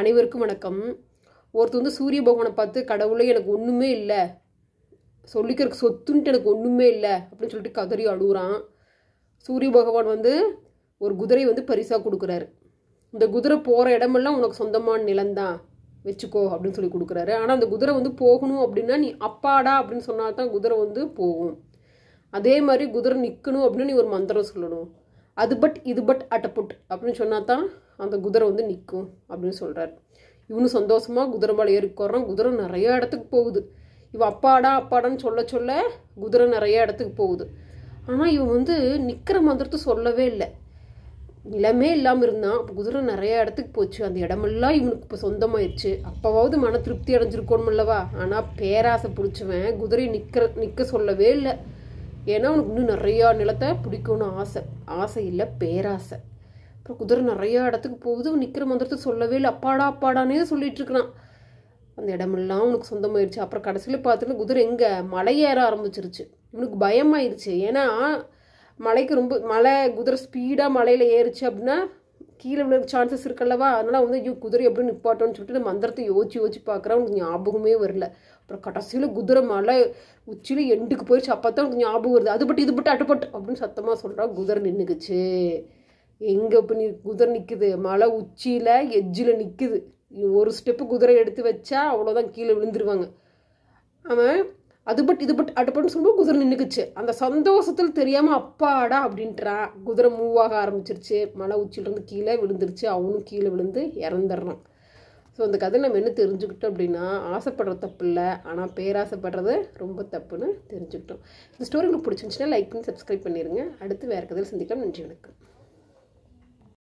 அனைவருக்கும் வணக்கம் ஒருத்தர் வந்து சூரிய பகவானை பார்த்து கடவுளே எனக்கு ஒன்றுமே இல்லை சொல்லிக்கிறதுக்கு சொத்துன்ட்டு எனக்கு ஒன்றுமே இல்லை அப்படின்னு சொல்லிட்டு கதறி அழுகுறான் சூரிய பகவான் வந்து ஒரு குதிரை வந்து பரிசாக கொடுக்குறாரு இந்த குதிரை போகிற இடமெல்லாம் உனக்கு சொந்தமான நிலம்தான் வச்சுக்கோ அப்படின்னு சொல்லி கொடுக்குறாரு ஆனால் அந்த குதிரை வந்து போகணும் அப்படின்னா நீ அப்பாடா அப்படின்னு சொன்னால் தான் குதிரை வந்து போகும் அதே மாதிரி குதிரை நிற்கணும் அப்படின்னு நீ ஒரு மந்திரம் சொல்லணும் அது பட் இது பட் அட்டப்புட் அப்படின்னு சொன்னால் தான் அந்த குதிரை வந்து நிற்கும் அப்படின்னு சொல்கிறார் இவனு சந்தோஷமாக குதிரை மேலே ஏறிக்கோறான் குதிரை நிறைய இடத்துக்கு போகுது இவன் அப்பாடா அப்பாடான்னு சொல்ல சொல்ல குதிரை நிறைய இடத்துக்கு போகுது ஆனால் இவன் வந்து நிற்கிற மந்திரத்தை சொல்லவே இல்லை நிலமே இல்லாமல் இருந்தான் அப்போ குதிரை நிறைய இடத்துக்கு போச்சு அந்த இடமெல்லாம் இவனுக்கு இப்போ சொந்தமாயிடுச்சு அப்போவாவது மன திருப்தி அடைஞ்சிருக்கணும் இல்லவா ஆனால் பேராசை பிடிச்சவன் குதிரை நிற்கிற நிற்க சொல்லவே இல்லை ஏன்னா அவனுக்கு இன்னும் நிறையா நிலத்தை பிடிக்கணும்னு ஆசை ஆசை இல்லை பேராசை அப்புறம் குதிரை நிறையா இடத்துக்கு போகுது நிற்கிற மந்திரத்தை சொல்லவே இல்லை அப்பாடா அப்பாடானே சொல்லிட்டு இருக்கிறான் அந்த இடமெல்லாம் அவனுக்கு சொந்தமாயிருச்சு அப்புறம் கடைசியில் பார்த்துட்டு குதிரை எங்கே மலை ஏற ஆரம்பிச்சிருச்சு இவனுக்கு பயமாயிருச்சு ஏன்னா மலைக்கு ரொம்ப மலை குதிரை ஸ்பீடாக மலையில் ஏறிச்சு அப்படின்னா கீழே விழுற சான்சஸ் இருக்குல்லவா அதனால் வந்து ஐயோ குதிரை எப்படி நிப்பாட்டோன்னு சொல்லிட்டு மந்திரத்தை யோசிச்சு யோசிச்சு பார்க்குறான் அவனுக்கு ஞாபகமே வரல அப்புறம் கடைசியில் குதிரை மலை உச்சியில் எண்டுக்கு போயிடுச்சு அப்போ தான் அவனுக்கு ஞாபகம் வருது அது பட்டு இது பட்டு அட்டுப்பட்டு அப்படின்னு சத்தமாக சொல்கிறான் குதிரை நின்றுக்குச்சு எங்கே இப்போ நீ குதிரை நிற்குது மலை உச்சியில் எஜ்ஜில் நிற்குது ஒரு ஸ்டெப்பு குதிரை எடுத்து வச்சா அவ்வளோதான் கீழே விழுந்துருவாங்க அவன் அது பட் இது பட் அடுப்பட்னு சொல்லும்போது குதிரை நின்றுக்குச்சு அந்த சந்தோஷத்தில் தெரியாமல் அப்பாடா அப்படின்றான் குதிரை மூவ் ஆக ஆரம்பிச்சிருச்சு மலை உச்சியிலேருந்து கீழே விழுந்துருச்சு அவனும் கீழே விழுந்து இறந்துடுறான் ஸோ அந்த கதை நம்ம என்ன தெரிஞ்சுக்கிட்டோம் அப்படின்னா ஆசைப்படுற தப்பு இல்லை ஆனால் பேராசைப்படுறது ரொம்ப தப்புன்னு தெரிஞ்சுக்கிட்டோம் இந்த ஸ்டோரி உங்களுக்கு பிடிச்சிருந்துச்சுன்னா லைக் பண்ணி சப்ஸ்கிரைப் பண்ணிடுங்க அடுத்து வேறு கதையில் சந்திக்கலாம் நன்றி வணக்கம்